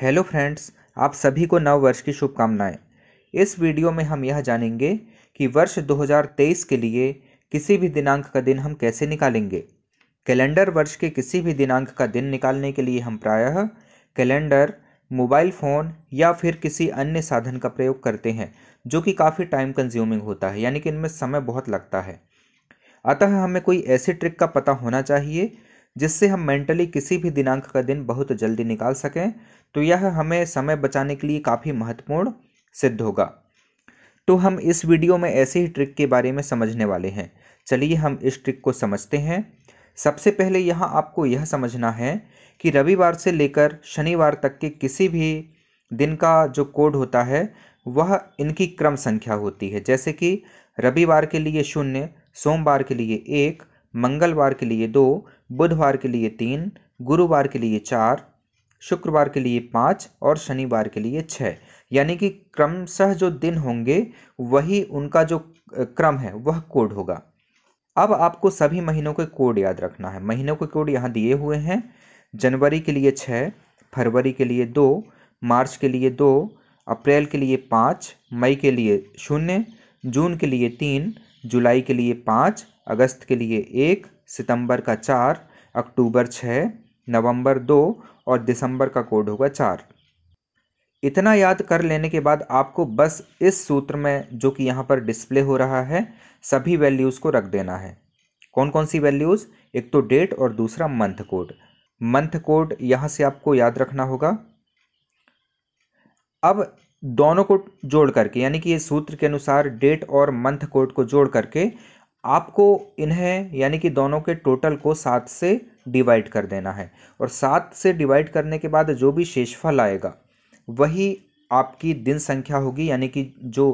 hello friends आप सभी को नव वर्ष की शुभकामनाएं इस वीडियो में हम यह जानेंगे कि वर्ष 2023 के लिए किसी भी दिनांक का दिन हम कैसे निकालेंगे कैलेंडर वर्ष के किसी भी दिनांक का दिन निकालने के लिए हम प्रायः कैलेंडर मोबाइल फ़ोन या फिर किसी अन्य साधन का प्रयोग करते हैं जो कि काफ़ी टाइम कंज्यूमिंग होता है यानी कि इनमें समय बहुत लगता है अतः हमें कोई ऐसी ट्रिक का पता होना चाहिए जिससे हम मेंटली किसी भी दिनांक का दिन बहुत जल्दी निकाल सकें तो यह हमें समय बचाने के लिए काफ़ी महत्वपूर्ण सिद्ध होगा तो हम इस वीडियो में ऐसे ही ट्रिक के बारे में समझने वाले हैं चलिए हम इस ट्रिक को समझते हैं सबसे पहले यहाँ आपको यह समझना है कि रविवार से लेकर शनिवार तक के किसी भी दिन का जो कोड होता है वह इनकी क्रम संख्या होती है जैसे कि रविवार के लिए शून्य सोमवार के लिए एक मंगलवार के लिए दो बुधवार के लिए तीन गुरुवार के लिए चार शुक्रवार के लिए पाँच और शनिवार के लिए छः यानी कि क्रमशः जो दिन होंगे वही उनका जो क्रम है वह कोड होगा अब आपको सभी महीनों के कोड याद रखना है महीनों के कोड यहाँ दिए हुए हैं जनवरी के लिए छः फरवरी के लिए दो मार्च के लिए दो अप्रैल के लिए पाँच मई के लिए शून्य जून के लिए तीन जुलाई के लिए पाँच अगस्त के लिए एक सितंबर का चार अक्टूबर छः नवंबर दो और दिसंबर का कोड होगा चार इतना याद कर लेने के बाद आपको बस इस सूत्र में जो कि यहाँ पर डिस्प्ले हो रहा है सभी वैल्यूज़ को रख देना है कौन कौन सी वैल्यूज़ एक तो डेट और दूसरा मंथ कोड मंथ कोड यहाँ से आपको याद रखना होगा अब दोनों को जोड़ करके यानी कि ये सूत्र के अनुसार डेट और मंथ कोड को जोड़ करके आपको इन्हें यानी कि दोनों के टोटल को सात से डिवाइड कर देना है और सात से डिवाइड करने के बाद जो भी शेषफल आएगा वही आपकी दिन संख्या होगी यानी कि जो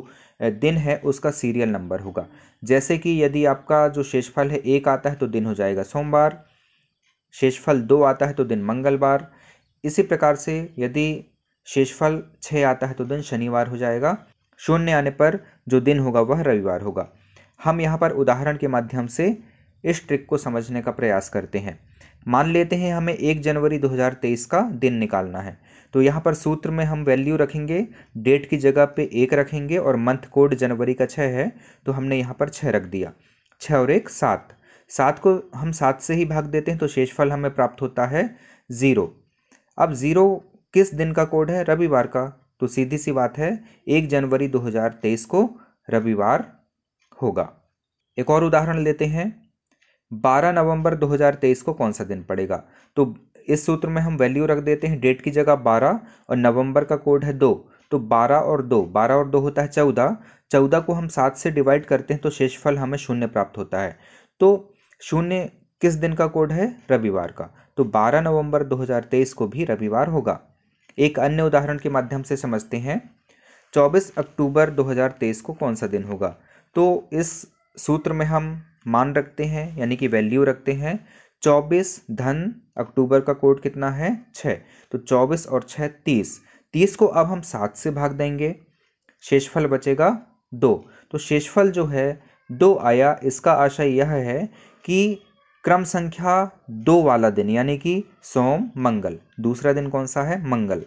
दिन है उसका सीरियल नंबर होगा जैसे कि यदि आपका जो शेषफल है एक आता है तो दिन हो जाएगा सोमवार शेषफल दो आता है तो दिन मंगलवार इसी प्रकार से यदि शेषफल छः आता है तो दिन शनिवार हो जाएगा शून्य आने पर जो दिन होगा वह रविवार होगा हम यहाँ पर उदाहरण के माध्यम से इस ट्रिक को समझने का प्रयास करते हैं मान लेते हैं हमें एक जनवरी 2023 का दिन निकालना है तो यहाँ पर सूत्र में हम वैल्यू रखेंगे डेट की जगह पे एक रखेंगे और मंथ कोड जनवरी का छः है तो हमने यहाँ पर छः रख दिया छः और एक सात सात को हम सात से ही भाग देते हैं तो शेषफल हमें प्राप्त होता है ज़ीरो अब ज़ीरो किस दिन का कोड है रविवार का तो सीधी सी बात है एक जनवरी 2023 को रविवार होगा एक और उदाहरण लेते हैं 12 नवंबर 2023 को कौन सा दिन पड़ेगा तो इस सूत्र में हम वैल्यू रख देते हैं डेट की जगह 12 और नवंबर का कोड है दो तो 12 और दो 12 और दो होता है चौदह चौदह को हम सात से डिवाइड करते हैं तो शेषफल हमें शून्य प्राप्त होता है तो शून्य किस दिन का कोड है रविवार का तो 12 नवंबर 2023 को भी रविवार होगा एक अन्य उदाहरण के माध्यम से समझते हैं 24 अक्टूबर 2023 को कौन सा दिन होगा तो इस सूत्र में हम मान रखते हैं यानी कि वैल्यू रखते हैं चौबीस धन अक्टूबर का कोड कितना है छः तो चौबीस और छः तीस तीस को अब हम सात से भाग देंगे शेषफल बचेगा दो तो शेषफल जो है दो आया इसका आशय यह है कि क्रम संख्या दो वाला दिन यानी कि सोम मंगल दूसरा दिन कौन सा है मंगल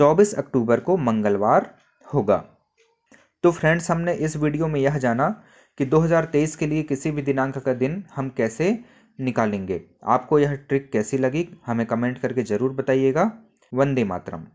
24 अक्टूबर को मंगलवार होगा तो फ्रेंड्स हमने इस वीडियो में यह जाना कि 2023 के लिए किसी भी दिनांक का दिन हम कैसे निकालेंगे आपको यह ट्रिक कैसी लगी हमें कमेंट करके ज़रूर बताइएगा वंदे मातरम